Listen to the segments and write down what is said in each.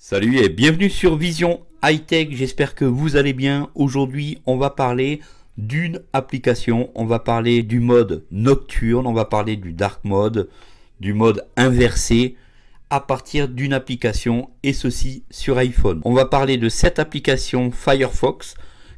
Salut et bienvenue sur Vision Hightech, Tech, j'espère que vous allez bien. Aujourd'hui on va parler d'une application, on va parler du mode nocturne, on va parler du dark mode, du mode inversé à partir d'une application et ceci sur iPhone. On va parler de cette application Firefox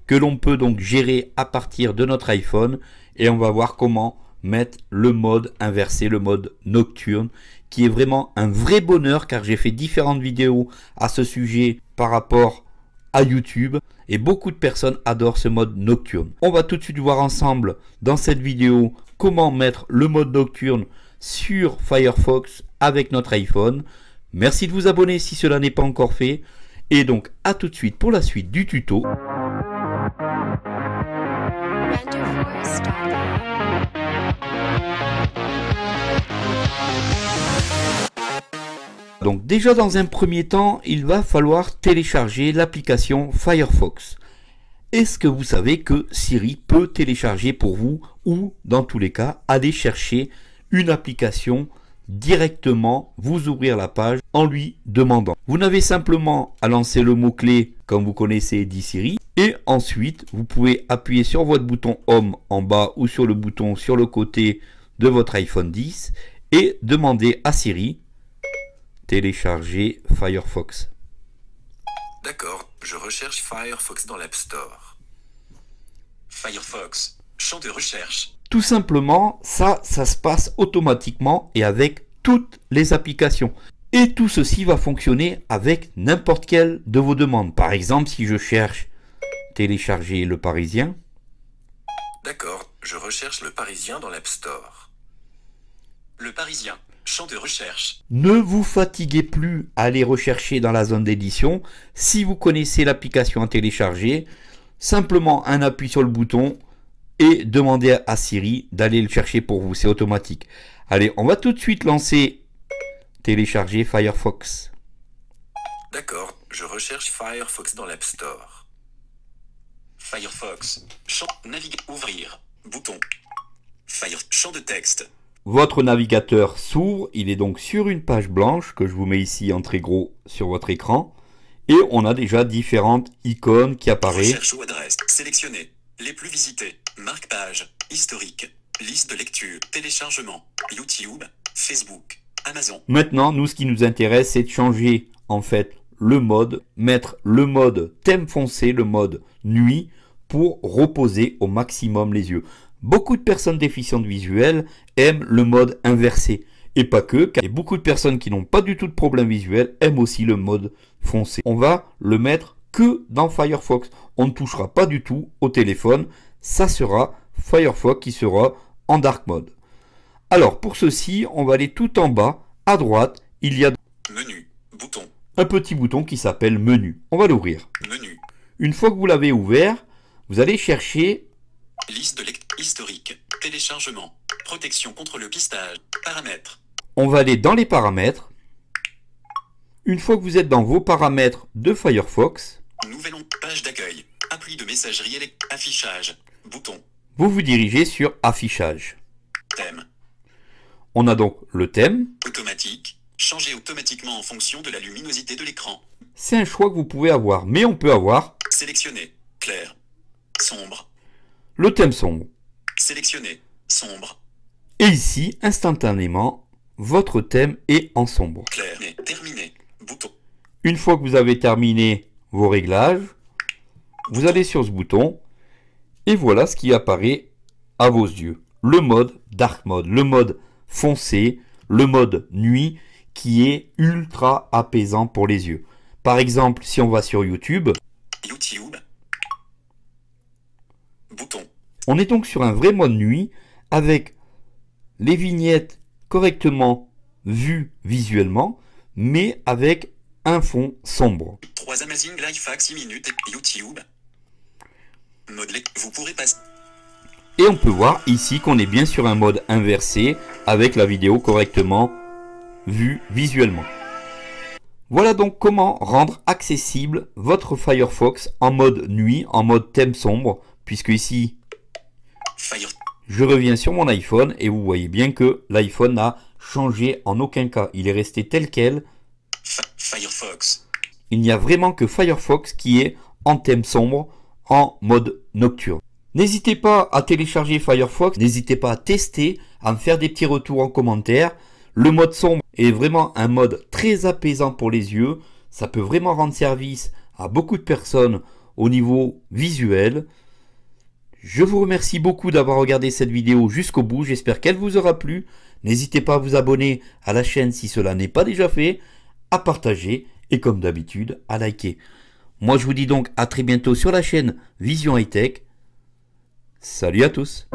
que l'on peut donc gérer à partir de notre iPhone et on va voir comment mettre le mode inversé, le mode nocturne qui est vraiment un vrai bonheur car j'ai fait différentes vidéos à ce sujet par rapport à YouTube et beaucoup de personnes adorent ce mode nocturne. On va tout de suite voir ensemble dans cette vidéo comment mettre le mode nocturne sur Firefox avec notre iPhone. Merci de vous abonner si cela n'est pas encore fait et donc à tout de suite pour la suite du tuto. Donc déjà dans un premier temps, il va falloir télécharger l'application Firefox. Est-ce que vous savez que Siri peut télécharger pour vous ou dans tous les cas aller chercher une application directement, vous ouvrir la page en lui demandant. Vous n'avez simplement à lancer le mot-clé comme vous connaissez dit Siri et ensuite vous pouvez appuyer sur votre bouton Home en bas ou sur le bouton sur le côté de votre iPhone 10 et demander à Siri télécharger Firefox. D'accord, je recherche Firefox dans l'App Store. Firefox, champ de recherche. Tout simplement, ça, ça se passe automatiquement et avec toutes les applications. Et tout ceci va fonctionner avec n'importe quelle de vos demandes. Par exemple, si je cherche télécharger le Parisien. D'accord, je recherche le Parisien dans l'App Store. Le Parisien, Champ de recherche. Ne vous fatiguez plus à aller rechercher dans la zone d'édition. Si vous connaissez l'application à télécharger, simplement un appui sur le bouton et demandez à Siri d'aller le chercher pour vous. C'est automatique. Allez, on va tout de suite lancer télécharger Firefox. D'accord, je recherche Firefox dans l'App Store. Firefox, champ, naviguer, ouvrir, bouton. Firefox. champ de texte, votre navigateur s'ouvre, il est donc sur une page blanche que je vous mets ici en très gros sur votre écran. Et on a déjà différentes icônes qui apparaissent. Les plus visités, marque historique, liste de lecture, téléchargement, YouTube, Facebook, Amazon. Maintenant, nous, ce qui nous intéresse, c'est de changer en fait le mode, mettre le mode thème foncé, le mode nuit, pour reposer au maximum les yeux. Beaucoup de personnes déficientes visuelles aiment le mode inversé. Et pas que, car beaucoup de personnes qui n'ont pas du tout de problème visuel aiment aussi le mode foncé. On va le mettre que dans Firefox. On ne touchera pas du tout au téléphone. Ça sera Firefox qui sera en dark mode. Alors pour ceci, on va aller tout en bas, à droite, il y a Un petit bouton qui s'appelle menu. On va l'ouvrir. Une fois que vous l'avez ouvert, vous allez chercher liste de lecture historique. Téléchargement. Protection contre le pistage. Paramètres. On va aller dans les paramètres. Une fois que vous êtes dans vos paramètres de Firefox. Nouvelle page d'accueil. Appli de messagerie Affichage. Bouton. Vous vous dirigez sur Affichage. Thème. On a donc le thème. Automatique. Changer automatiquement en fonction de la luminosité de l'écran. C'est un choix que vous pouvez avoir, mais on peut avoir. Sélectionner. Clair. Sombre. Le thème sombre. Sélectionner. Sombre. Et ici, instantanément, votre thème est en sombre. terminé. Bouton. Une fois que vous avez terminé vos réglages, vous allez sur ce bouton et voilà ce qui apparaît à vos yeux. Le mode dark mode, le mode foncé, le mode nuit qui est ultra apaisant pour les yeux. Par exemple, si on va sur YouTube, YouTube on est donc sur un vrai mode nuit avec les vignettes correctement vues visuellement, mais avec un fond sombre. Et on peut voir ici qu'on est bien sur un mode inversé avec la vidéo correctement vue visuellement. Voilà donc comment rendre accessible votre Firefox en mode nuit, en mode thème sombre, puisque ici je reviens sur mon iPhone et vous voyez bien que l'iPhone n'a changé en aucun cas. Il est resté tel quel. Firefox. Il n'y a vraiment que Firefox qui est en thème sombre, en mode nocturne. N'hésitez pas à télécharger Firefox, n'hésitez pas à tester, à me faire des petits retours en commentaire. Le mode sombre est vraiment un mode très apaisant pour les yeux. Ça peut vraiment rendre service à beaucoup de personnes au niveau visuel. Je vous remercie beaucoup d'avoir regardé cette vidéo jusqu'au bout, j'espère qu'elle vous aura plu. N'hésitez pas à vous abonner à la chaîne si cela n'est pas déjà fait, à partager et comme d'habitude à liker. Moi je vous dis donc à très bientôt sur la chaîne Vision High Tech. Salut à tous